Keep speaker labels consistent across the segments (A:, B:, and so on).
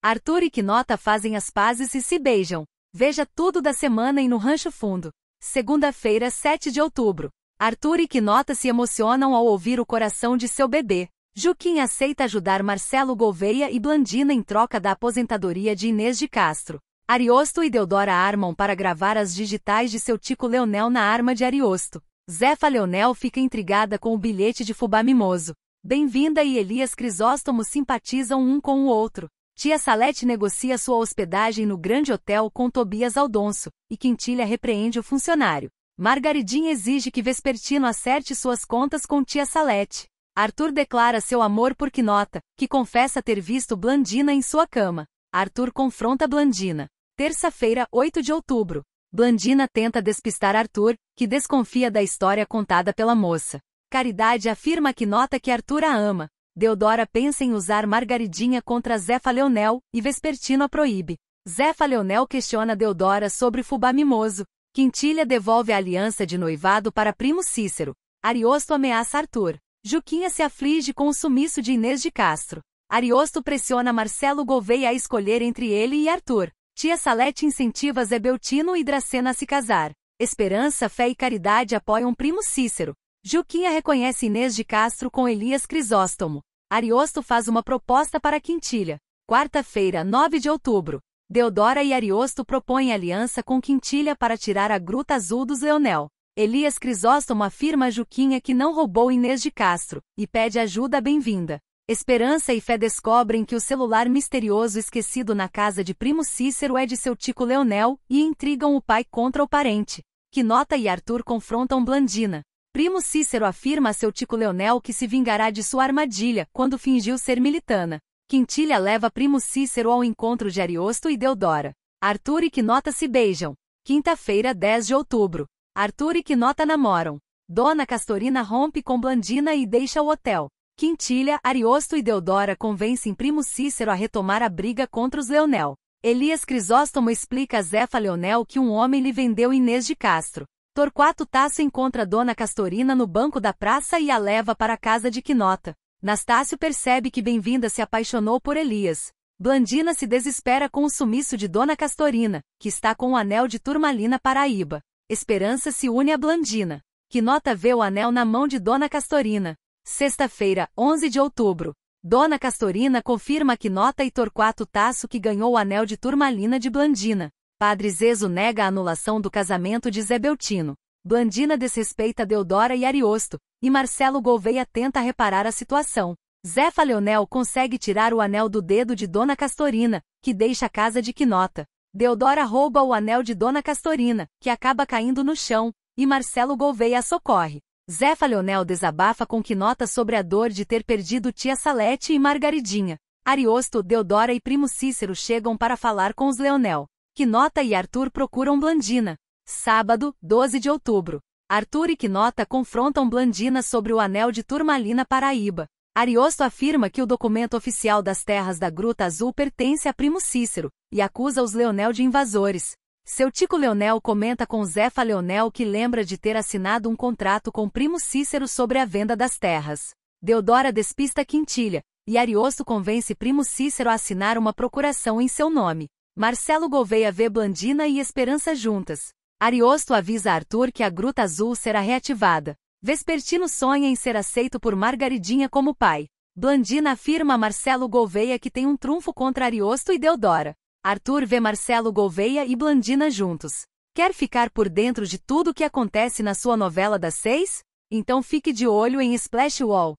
A: Arthur e Quinota fazem as pazes e se beijam. Veja tudo da semana em No Rancho Fundo. Segunda-feira, 7 de outubro. Arthur e Quinota se emocionam ao ouvir o coração de seu bebê. Juquim aceita ajudar Marcelo Gouveia e Blandina em troca da aposentadoria de Inês de Castro. Ariosto e Deodora armam para gravar as digitais de seu tico Leonel na arma de Ariosto. Zefa Leonel fica intrigada com o bilhete de fubá mimoso. Bem-vinda e Elias Crisóstomo simpatizam um com o outro. Tia Salete negocia sua hospedagem no Grande Hotel com Tobias Aldonso, e Quintilha repreende o funcionário. Margaridinha exige que Vespertino acerte suas contas com Tia Salete. Arthur declara seu amor por Quinota, que confessa ter visto Blandina em sua cama. Arthur confronta Blandina. Terça-feira, 8 de outubro. Blandina tenta despistar Arthur, que desconfia da história contada pela moça. Caridade afirma que nota que Arthur a ama, Deodora pensa em usar Margaridinha contra Zefa Leonel e Vespertino a proíbe. Zefa Leonel questiona Deodora sobre fubá mimoso. Quintilha devolve a aliança de noivado para primo Cícero. Ariosto ameaça Arthur. Juquinha se aflige com o sumiço de Inês de Castro. Ariosto pressiona Marcelo Gouveia a escolher entre ele e Arthur. Tia Salete incentiva Zé Beltino e Dracena a se casar. Esperança, fé e caridade apoiam primo Cícero. Juquinha reconhece Inês de Castro com Elias Crisóstomo. Ariosto faz uma proposta para Quintilha. Quarta-feira, 9 de outubro. Deodora e Ariosto propõem aliança com Quintilha para tirar a Gruta Azul dos Leonel. Elias Crisóstomo afirma a Juquinha que não roubou Inês de Castro e pede ajuda bem-vinda. Esperança e Fé descobrem que o celular misterioso esquecido na casa de primo Cícero é de seu tico Leonel e intrigam o pai contra o parente. Que Nota e Arthur confrontam Blandina. Primo Cícero afirma a seu tico Leonel que se vingará de sua armadilha quando fingiu ser militana. Quintilha leva Primo Cícero ao encontro de Ariosto e Deodora. Arthur e Quinota se beijam. Quinta-feira, 10 de outubro. Arthur e Quinota namoram. Dona Castorina rompe com Blandina e deixa o hotel. Quintilha, Ariosto e Deodora convencem Primo Cícero a retomar a briga contra os Leonel. Elias Crisóstomo explica a Zefa Leonel que um homem lhe vendeu Inês de Castro. Torquato Tasso encontra Dona Castorina no banco da praça e a leva para a casa de Quinota. Nastácio percebe que Bem-vinda se apaixonou por Elias. Blandina se desespera com o sumiço de Dona Castorina, que está com o anel de turmalina paraíba. Esperança se une a Blandina. Quinota vê o anel na mão de Dona Castorina. Sexta-feira, 11 de outubro. Dona Castorina confirma a Quinota e Torquato Tasso que ganhou o anel de turmalina de Blandina. Padre Zezo nega a anulação do casamento de Zé Beltino. Blandina desrespeita Deodora e Ariosto, e Marcelo Gouveia tenta reparar a situação. Zefa Leonel consegue tirar o anel do dedo de Dona Castorina, que deixa a casa de Quinota. Deodora rouba o anel de Dona Castorina, que acaba caindo no chão, e Marcelo Gouveia a socorre. Zefa Leonel desabafa com Quinota sobre a dor de ter perdido tia Salete e Margaridinha. Ariosto, Deodora e Primo Cícero chegam para falar com os Leonel. Quinota e Arthur procuram Blandina. Sábado, 12 de outubro. Arthur e Quinota confrontam Blandina sobre o anel de Turmalina Paraíba. Ariosto afirma que o documento oficial das terras da Gruta Azul pertence a Primo Cícero, e acusa os Leonel de invasores. Seu tico Leonel comenta com Zefa Leonel que lembra de ter assinado um contrato com Primo Cícero sobre a venda das terras. Deodora despista Quintilha, e Ariosto convence Primo Cícero a assinar uma procuração em seu nome. Marcelo Gouveia vê Blandina e Esperança juntas. Ariosto avisa Arthur que a Gruta Azul será reativada. Vespertino sonha em ser aceito por Margaridinha como pai. Blandina afirma a Marcelo Gouveia que tem um trunfo contra Ariosto e Deodora. Arthur vê Marcelo Gouveia e Blandina juntos. Quer ficar por dentro de tudo o que acontece na sua novela das seis? Então fique de olho em Splash Wall.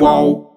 A: Wow.